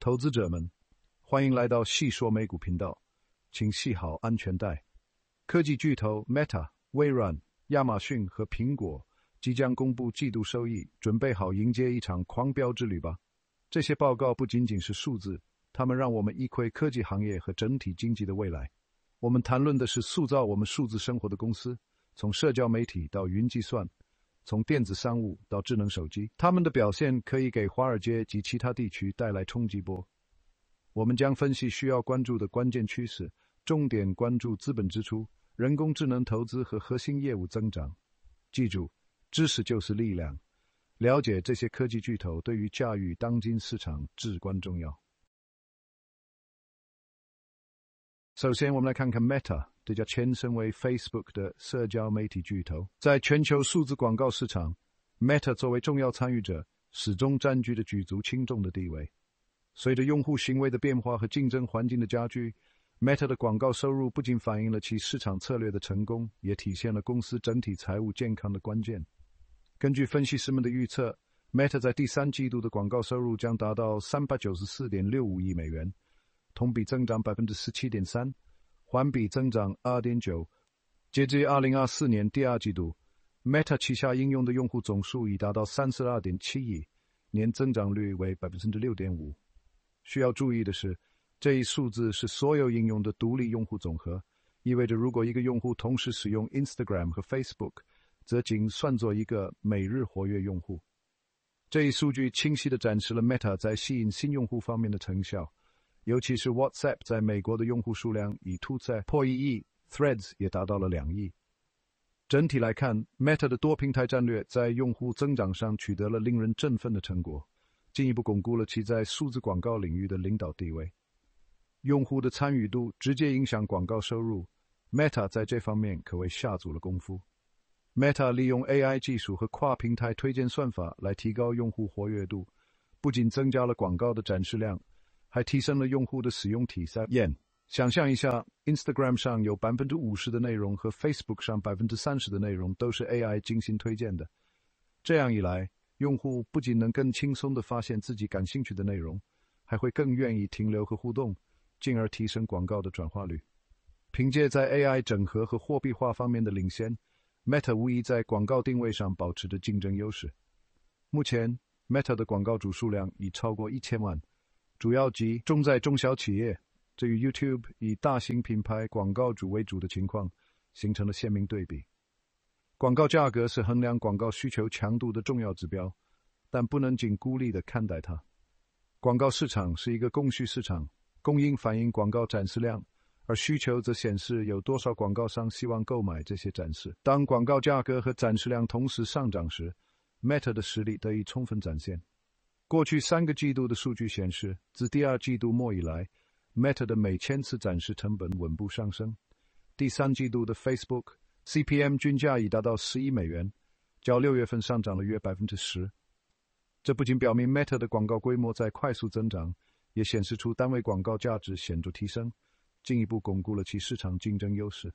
投资者们，欢迎来到细说美股频道，请系好安全带。科技巨头 Meta、微软、亚马逊和苹果即将公布季度收益，准备好迎接一场狂飙之旅吧！这些报告不仅仅是数字，它们让我们一窥科技行业和整体经济的未来。我们谈论的是塑造我们数字生活的公司，从社交媒体到云计算。从电子商务到智能手机，他们的表现可以给华尔街及其他地区带来冲击波。我们将分析需要关注的关键趋势，重点关注资本支出、人工智能投资和核心业务增长。记住，知识就是力量，了解这些科技巨头对于驾驭当今市场至关重要。首先，我们来看看 Meta。这叫全称为 Facebook 的社交媒体巨头，在全球数字广告市场，Meta 作为重要参与者，始终占据着举足轻重的地位。随着用户行为的变化和竞争环境的加剧，Meta 的广告收入不仅反映了其市场策略的成功，也体现了公司整体财务健康的关键。根据分析师们的预测，Meta 在第三季度的广告收入将达到三百九十四点六五亿美元，同比增长百分之十七点三。环比增长二点九。截至二零二四年第二季度，Meta 旗下应用的用户总数已达到三十二点七亿，年增长率为百分之六点五。需要注意的是，这一数字是所有应用的独立用户总和，意味着如果一个用户同时使用 Instagram 和 Facebook，则仅算作一个每日活跃用户。这一数据清晰地展示了 Meta 在吸引新用户方面的成效。尤其是 WhatsApp 在美国的用户数量已突破一亿，Threads 也达到了两亿。整体来看，Meta 的多平台战略在用户增长上取得了令人振奋的成果，进一步巩固了其在数字广告领域的领导地位。用户的参与度直接影响广告收入，Meta 在这方面可谓下足了功夫。Meta 利用 AI 技术和跨平台推荐算法来提高用户活跃度，不仅增加了广告的展示量。还提升了用户的使用体验。想象一下，Instagram 上有百分之五十的内容和 Facebook 上百分之三十的内容都是 AI 精心推荐的。这样一来，用户不仅能更轻松地发现自己感兴趣的内容，还会更愿意停留和互动，进而提升广告的转化率。凭借在 AI 整合和货币化方面的领先，Meta 无疑在广告定位上保持着竞争优势。目前，Meta 的广告主数量已超过一千万。主要集中在中小企业，这与 YouTube 以大型品牌广告主为主的情况形成了鲜明对比。广告价格是衡量广告需求强度的重要指标，但不能仅孤立地看待它。广告市场是一个供需市场，供应反映广告展示量，而需求则显示有多少广告商希望购买这些展示。当广告价格和展示量同时上涨时，Meta 的实力得以充分展现。过去三个季度的数据显示，自第二季度末以来，Meta 的每千次展示成本稳步上升。第三季度的 Facebook CPM 均价已达到11美元，较六月份上涨了约10%。这不仅表明 Meta 的广告规模在快速增长，也显示出单位广告价值显著提升，进一步巩固了其市场竞争优势。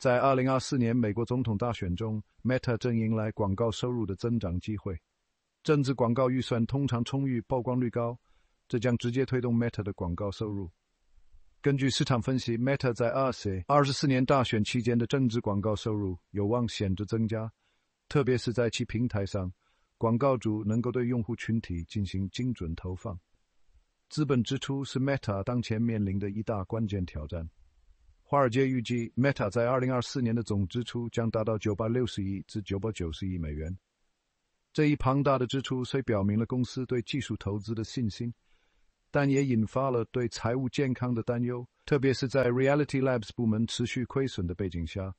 在2024年美国总统大选中，Meta 正迎来广告收入的增长机会。政治广告预算通常充裕，曝光率高，这将直接推动 Meta 的广告收入。根据市场分析，Meta 在二四二十四年大选期间的政治广告收入有望显著增加，特别是在其平台上，广告主能够对用户群体进行精准投放。资本支出是 Meta 当前面临的一大关键挑战。华尔街预计，Meta 在二零二四年的总支出将达到九百六十亿至九百九十亿美元。这一庞大的支出虽表明了公司对技术投资的信心，但也引发了对财务健康的担忧。特别是在 Reality Labs 部门持续亏损的背景下，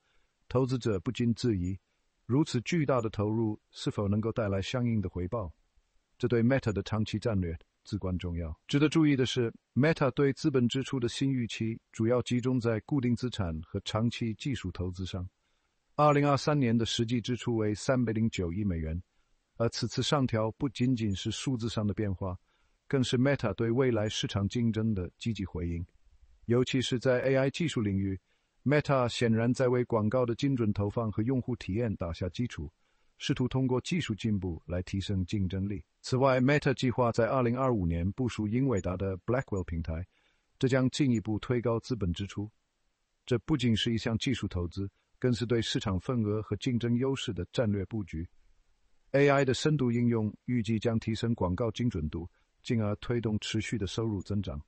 投资者不禁质疑：如此巨大的投入是否能够带来相应的回报？这对 Meta 的长期战略至关重要。值得注意的是，Meta 对资本支出的新预期主要集中在固定资产和长期技术投资上。二零二三年的实际支出为三百零九亿美元。而此次上调不仅仅是数字上的变化，更是 Meta 对未来市场竞争的积极回应。尤其是在 AI 技术领域，Meta 显然在为广告的精准投放和用户体验打下基础，试图通过技术进步来提升竞争力。此外，Meta 计划在2025年部署英伟达的 Blackwell 平台，这将进一步推高资本支出。这不仅是一项技术投资，更是对市场份额和竞争优势的战略布局。AI 的深度应用预计将提升广告精准度，进而推动持续的收入增长。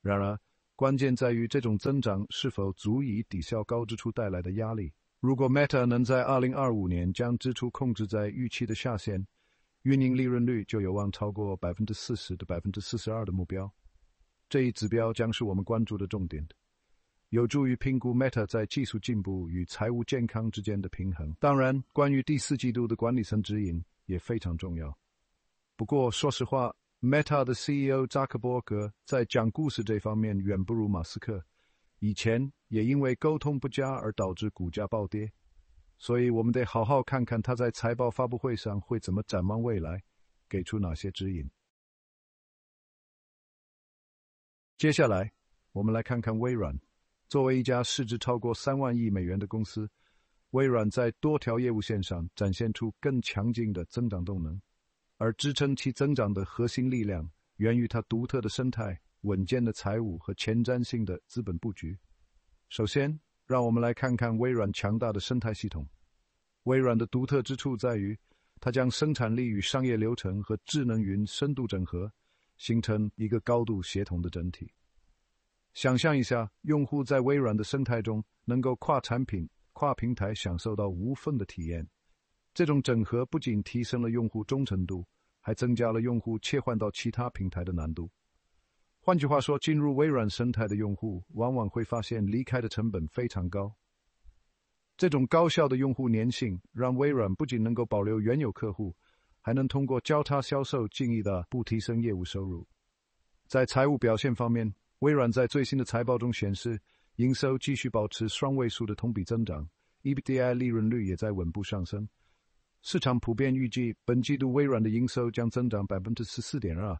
然而，关键在于这种增长是否足以抵消高支出带来的压力。如果 Meta 能在2025年将支出控制在预期的下限，运营利润率就有望超过40%的42%的目标。这一指标将是我们关注的重点。有助于评估 Meta 在技术进步与财务健康之间的平衡。当然，关于第四季度的管理层指引也非常重要。不过，说实话，Meta 的 CEO 扎克伯格在讲故事这方面远不如马斯克。以前也因为沟通不佳而导致股价暴跌，所以我们得好好看看他在财报发布会上会怎么展望未来，给出哪些指引。接下来，我们来看看微软。作为一家市值超过三万亿美元的公司，微软在多条业务线上展现出更强劲的增长动能，而支撑其增长的核心力量源于它独特的生态、稳健的财务和前瞻性的资本布局。首先，让我们来看看微软强大的生态系统。微软的独特之处在于，它将生产力与商业流程和智能云深度整合，形成一个高度协同的整体。想象一下，用户在微软的生态中能够跨产品、跨平台享受到无缝的体验。这种整合不仅提升了用户忠诚度，还增加了用户切换到其他平台的难度。换句话说，进入微软生态的用户往往会发现离开的成本非常高。这种高效的用户粘性让微软不仅能够保留原有客户，还能通过交叉销售进一步的不提升业务收入。在财务表现方面，微软在最新的财报中显示，营收继续保持双位数的同比增长，EBDI 利润率也在稳步上升。市场普遍预计，本季度微软的营收将增长百分之十四点二，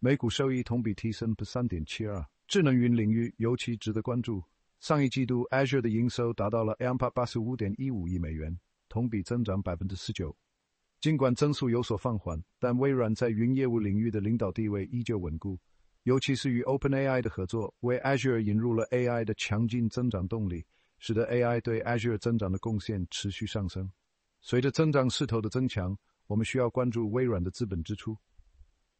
每股收益同比提升三点七二。智能云领域尤其值得关注。上一季度 Azure 的营收达到了 m 85.15亿美元，同比增长百分之十九。尽管增速有所放缓，但微软在云业务领域的领导地位依旧稳固。尤其是与 OpenAI 的合作，为 Azure 引入了 AI 的强劲增长动力，使得 AI 对 Azure 增长的贡献持续上升。随着增长势头的增强，我们需要关注微软的资本支出。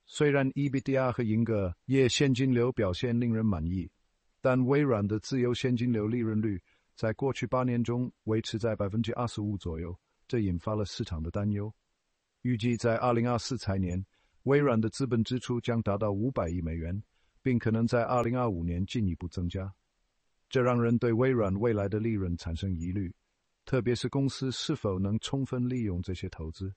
虽然 EBITDA 和格业现金流表现令人满意，但微软的自由现金流利润率在过去八年中维持在百分之二十五左右，这引发了市场的担忧。预计在二零二四财年。微软的资本支出将达到五百亿美元，并可能在二零二五年进一步增加。这让人对微软未来的利润产生疑虑，特别是公司是否能充分利用这些投资。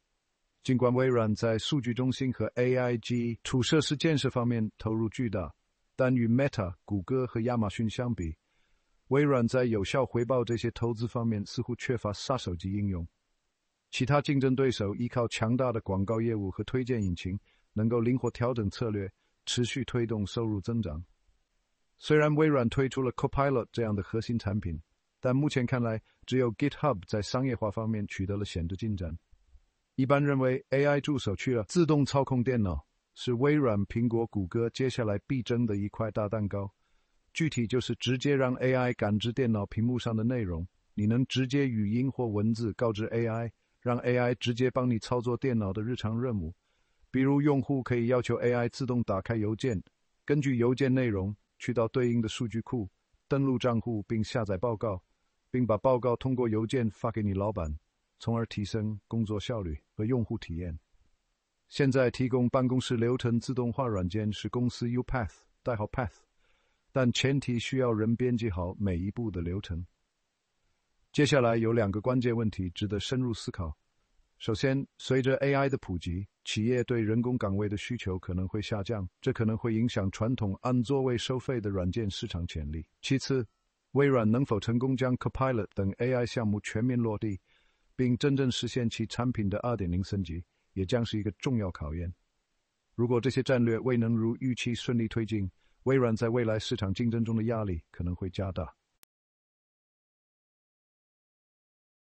尽管微软在数据中心和 AI 基础设施建设方面投入巨大，但与 Meta、谷歌和亚马逊相比，微软在有效回报这些投资方面似乎缺乏杀手级应用。其他竞争对手依靠强大的广告业务和推荐引擎。能够灵活调整策略，持续推动收入增长。虽然微软推出了 Copilot 这样的核心产品，但目前看来，只有 GitHub 在商业化方面取得了显著进展。一般认为，AI 助手去了自动操控电脑，是微软、苹果、谷歌接下来必争的一块大蛋糕。具体就是直接让 AI 感知电脑屏幕上的内容，你能直接语音或文字告知 AI，让 AI 直接帮你操作电脑的日常任务。比如，用户可以要求 AI 自动打开邮件，根据邮件内容去到对应的数据库，登录账户并下载报告，并把报告通过邮件发给你老板，从而提升工作效率和用户体验。现在提供办公室流程自动化软件是公司 UPath，代号 Path，但前提需要人编辑好每一步的流程。接下来有两个关键问题值得深入思考：首先，随着 AI 的普及。企业对人工岗位的需求可能会下降，这可能会影响传统按座位收费的软件市场潜力。其次，微软能否成功将 Copilot 等 AI 项目全面落地，并真正实现其产品的2.0升级，也将是一个重要考验。如果这些战略未能如预期顺利推进，微软在未来市场竞争中的压力可能会加大。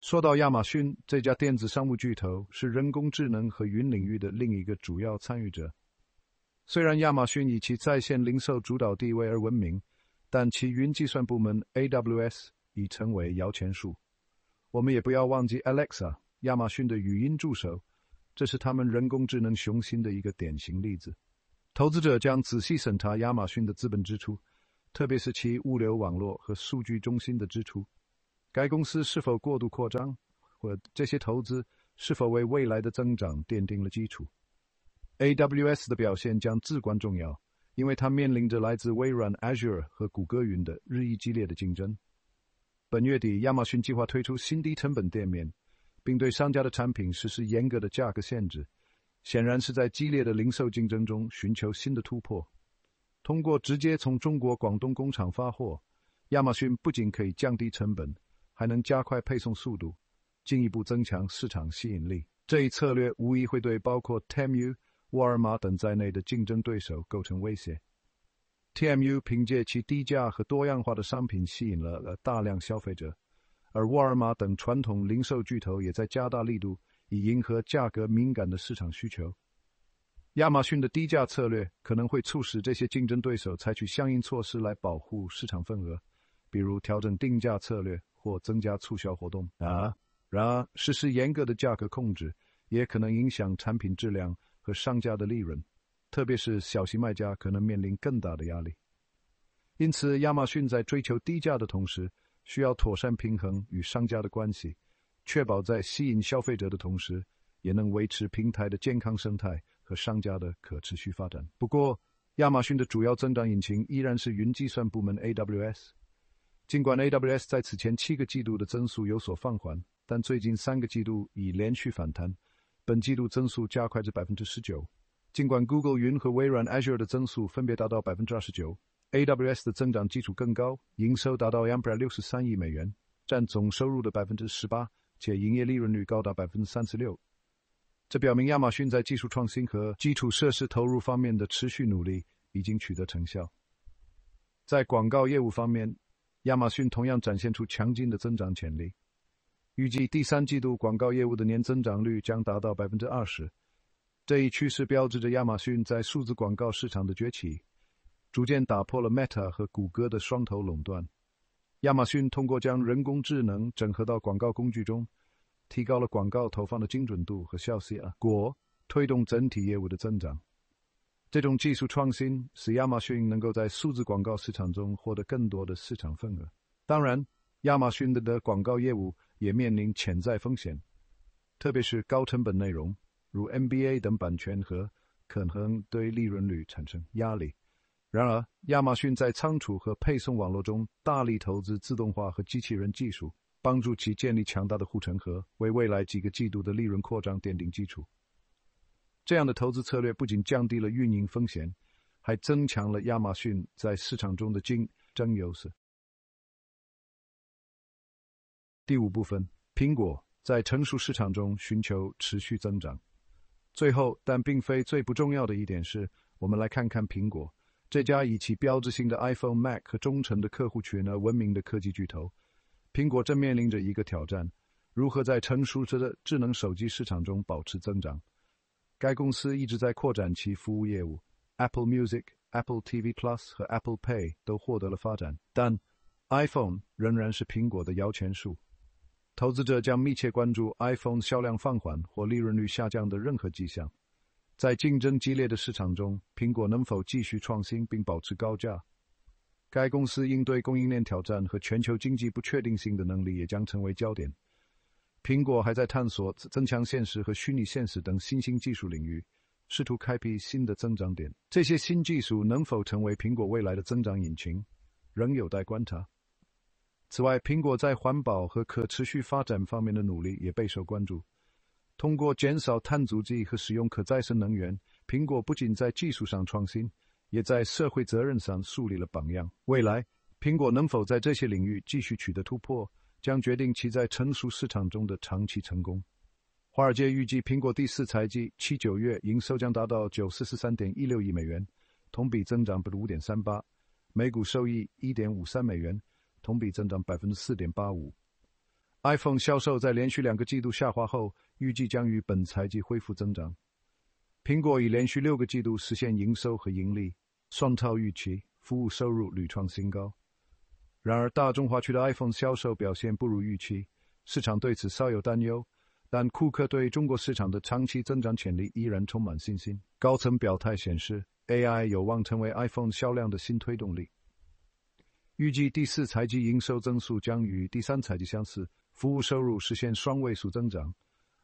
说到亚马逊这家电子商务巨头，是人工智能和云领域的另一个主要参与者。虽然亚马逊以其在线零售主导地位而闻名，但其云计算部门 AWS 已成为摇钱树。我们也不要忘记 Alexa，亚马逊的语音助手，这是他们人工智能雄心的一个典型例子。投资者将仔细审查亚马逊的资本支出，特别是其物流网络和数据中心的支出。该公司是否过度扩张，或这些投资是否为未来的增长奠定了基础？AWS 的表现将至关重要，因为它面临着来自微软 Azure 和谷歌云的日益激烈的竞争。本月底，亚马逊计划推出新低成本店面，并对商家的产品实施严格的价格限制，显然是在激烈的零售竞争中寻求新的突破。通过直接从中国广东工厂发货，亚马逊不仅可以降低成本。还能加快配送速度，进一步增强市场吸引力。这一策略无疑会对包括 TMU、沃尔玛等在内的竞争对手构成威胁。TMU 凭借其低价和多样化的商品吸引了大量消费者，而沃尔玛等传统零售巨头也在加大力度，以迎合价格敏感的市场需求。亚马逊的低价策略可能会促使这些竞争对手采取相应措施来保护市场份额，比如调整定价策略。或增加促销活动啊，然而实施严格的价格控制也可能影响产品质量和商家的利润，特别是小型卖家可能面临更大的压力。因此，亚马逊在追求低价的同时，需要妥善平衡与商家的关系，确保在吸引消费者的同时，也能维持平台的健康生态和商家的可持续发展。不过，亚马逊的主要增长引擎依然是云计算部门 AWS。尽管 AWS 在此前七个季度的增速有所放缓，但最近三个季度已连续反弹，本季度增速加快至百分之十九。尽管 Google 云和微软 Azure 的增速分别达到百分之二十九，AWS 的增长基础更高，营收达到百六十三亿美元，占总收入的百分之十八，且营业利润率高达百分之三十六。这表明亚马逊在技术创新和基础设施投入方面的持续努力已经取得成效。在广告业务方面，亚马逊同样展现出强劲的增长潜力，预计第三季度广告业务的年增长率将达到百分之二十。这一趋势标志着亚马逊在数字广告市场的崛起，逐渐打破了 Meta 和谷歌的双头垄断。亚马逊通过将人工智能整合到广告工具中，提高了广告投放的精准度和效果，推动整体业务的增长。这种技术创新使亚马逊能够在数字广告市场中获得更多的市场份额。当然，亚马逊的广告业务也面临潜在风险，特别是高成本内容，如 NBA 等版权和可能对利润率产生压力。然而，亚马逊在仓储和配送网络中大力投资自动化和机器人技术，帮助其建立强大的护城河，为未来几个季度的利润扩张奠定基础。这样的投资策略不仅降低了运营风险，还增强了亚马逊在市场中的竞争优势。第五部分：苹果在成熟市场中寻求持续增长。最后，但并非最不重要的一点是，我们来看看苹果这家以其标志性的 iPhone、Mac 和忠诚的客户群而闻名的科技巨头。苹果正面临着一个挑战：如何在成熟的智能手机市场中保持增长。该公司一直在扩展其服务业务，Apple Music、Apple TV+ Plus 和 Apple Pay 都获得了发展，但 iPhone 仍然是苹果的摇钱树。投资者将密切关注 iPhone 销量放缓或利润率下降的任何迹象。在竞争激烈的市场中，苹果能否继续创新并保持高价？该公司应对供应链挑战和全球经济不确定性的能力也将成为焦点。苹果还在探索增强现实和虚拟现实等新兴技术领域，试图开辟新的增长点。这些新技术能否成为苹果未来的增长引擎，仍有待观察。此外，苹果在环保和可持续发展方面的努力也备受关注。通过减少碳足迹和使用可再生能源，苹果不仅在技术上创新，也在社会责任上树立了榜样。未来，苹果能否在这些领域继续取得突破？将决定其在成熟市场中的长期成功。华尔街预计，苹果第四财季七九月营收将达到九四十三点一六亿美元，同比增长百分之五点三八，每股收益一点五三美元，同比增长百分之四点八五。iPhone 销售在连续两个季度下滑后，预计将于本财季恢复增长。苹果已连续六个季度实现营收和盈利双超预期，服务收入屡创新高。然而，大中华区的 iPhone 销售表现不如预期，市场对此稍有担忧。但库克对中国市场的长期增长潜力依然充满信心。高层表态显示，AI 有望成为 iPhone 销量的新推动力。预计第四财季营收增速将与第三财季相似，服务收入实现双位数增长。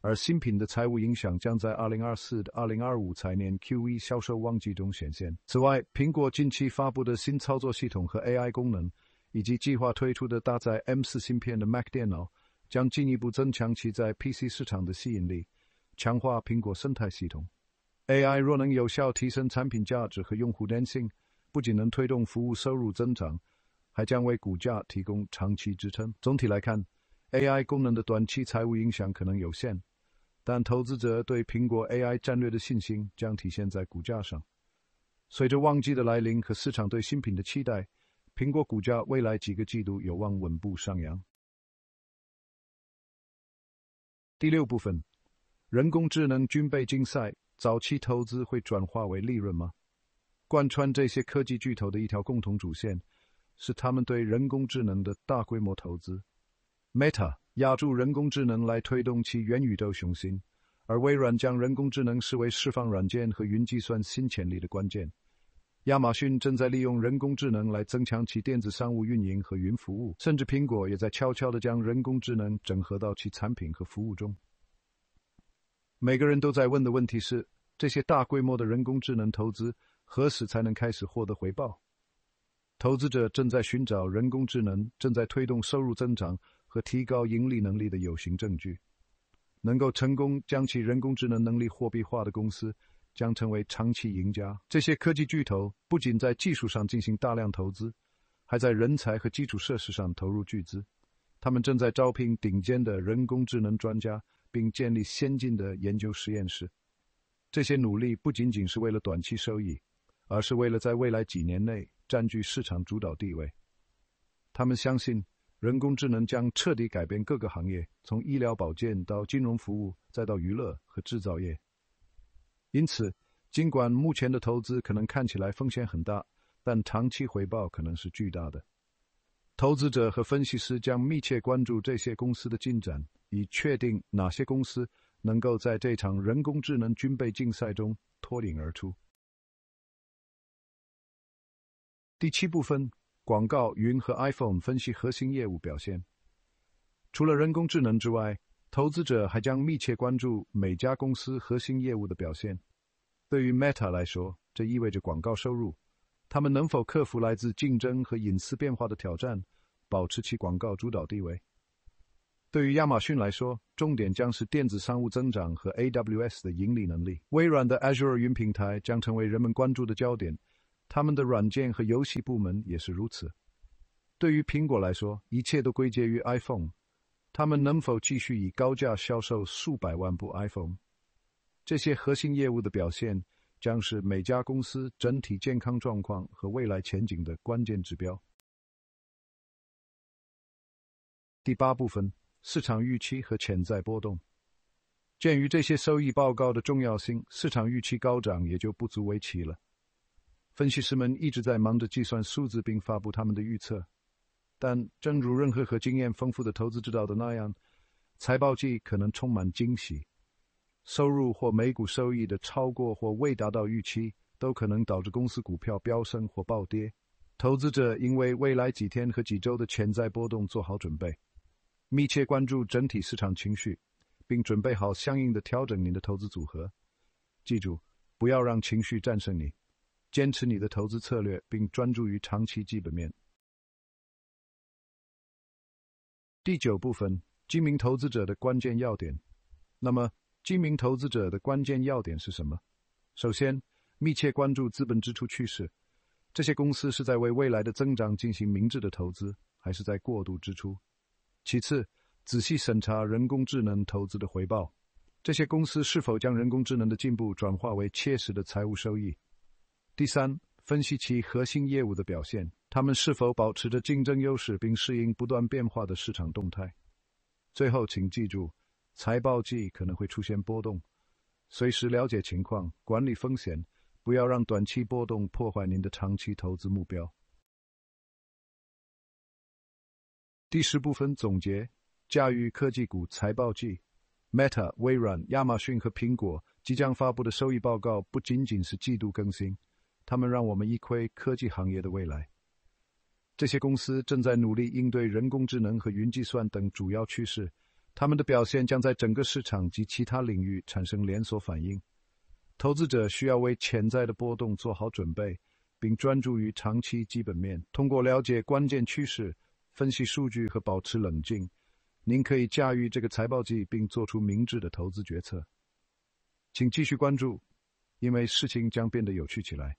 而新品的财务影响将在2024-2025财年 Q1 销售旺季中显现。此外，苹果近期发布的新操作系统和 AI 功能。以及计划推出的搭载 M4 芯片的 Mac 电脑，将进一步增强其在 PC 市场的吸引力，强化苹果生态系统。AI 若能有效提升产品价值和用户粘性，不仅能推动服务收入增长，还将为股价提供长期支撑。总体来看，AI 功能的短期财务影响可能有限，但投资者对苹果 AI 战略的信心将体现在股价上。随着旺季的来临和市场对新品的期待。苹果股价未来几个季度有望稳步上扬。第六部分，人工智能军备竞赛，早期投资会转化为利润吗？贯穿这些科技巨头的一条共同主线，是他们对人工智能的大规模投资。Meta 压住人工智能来推动其元宇宙雄心，而微软将人工智能视为释放软件和云计算新潜力的关键。亚马逊正在利用人工智能来增强其电子商务运营和云服务，甚至苹果也在悄悄地将人工智能整合到其产品和服务中。每个人都在问的问题是：这些大规模的人工智能投资何时才能开始获得回报？投资者正在寻找人工智能正在推动收入增长和提高盈利能力的有形证据。能够成功将其人工智能能力货币化的公司。将成为长期赢家。这些科技巨头不仅在技术上进行大量投资，还在人才和基础设施上投入巨资。他们正在招聘顶尖的人工智能专家，并建立先进的研究实验室。这些努力不仅仅是为了短期收益，而是为了在未来几年内占据市场主导地位。他们相信人工智能将彻底改变各个行业，从医疗保健到金融服务，再到娱乐和制造业。因此，尽管目前的投资可能看起来风险很大，但长期回报可能是巨大的。投资者和分析师将密切关注这些公司的进展，以确定哪些公司能够在这场人工智能军备竞赛中脱颖而出。第七部分：广告云和 iPhone 分析核心业务表现。除了人工智能之外，投资者还将密切关注每家公司核心业务的表现。对于 Meta 来说，这意味着广告收入。他们能否克服来自竞争和隐私变化的挑战，保持其广告主导地位？对于亚马逊来说，重点将是电子商务增长和 AWS 的盈利能力。微软的 Azure 云平台将成为人们关注的焦点。他们的软件和游戏部门也是如此。对于苹果来说，一切都归结于 iPhone。他们能否继续以高价销售数百万部 iPhone？这些核心业务的表现将是每家公司整体健康状况和未来前景的关键指标。第八部分：市场预期和潜在波动。鉴于这些收益报告的重要性，市场预期高涨也就不足为奇了。分析师们一直在忙着计算数字并发布他们的预测，但正如任何和经验丰富的投资指导的那样，财报季可能充满惊喜。收入或每股收益的超过或未达到预期，都可能导致公司股票飙升或暴跌。投资者应为未来几天和几周的潜在波动做好准备，密切关注整体市场情绪，并准备好相应的调整您的投资组合。记住，不要让情绪战胜你，坚持你的投资策略，并专注于长期基本面。第九部分：精明投资者的关键要点。那么，精明投资者的关键要点是什么？首先，密切关注资本支出趋势，这些公司是在为未来的增长进行明智的投资，还是在过度支出？其次，仔细审查人工智能投资的回报，这些公司是否将人工智能的进步转化为切实的财务收益？第三，分析其核心业务的表现，他们是否保持着竞争优势，并适应不断变化的市场动态？最后，请记住。财报季可能会出现波动，随时了解情况，管理风险，不要让短期波动破坏您的长期投资目标。第十部分总结：驾驭科技股财报季。Meta、微软、亚马逊和苹果即将发布的收益报告不仅仅是季度更新，他们让我们一窥科技行业的未来。这些公司正在努力应对人工智能和云计算等主要趋势。他们的表现将在整个市场及其他领域产生连锁反应，投资者需要为潜在的波动做好准备，并专注于长期基本面。通过了解关键趋势、分析数据和保持冷静，您可以驾驭这个财报季并做出明智的投资决策。请继续关注，因为事情将变得有趣起来。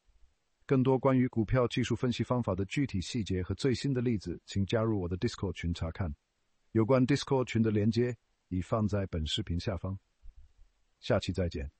更多关于股票技术分析方法的具体细节和最新的例子，请加入我的 Discord 群查看。有关 Discord 群的连接已放在本视频下方，下期再见。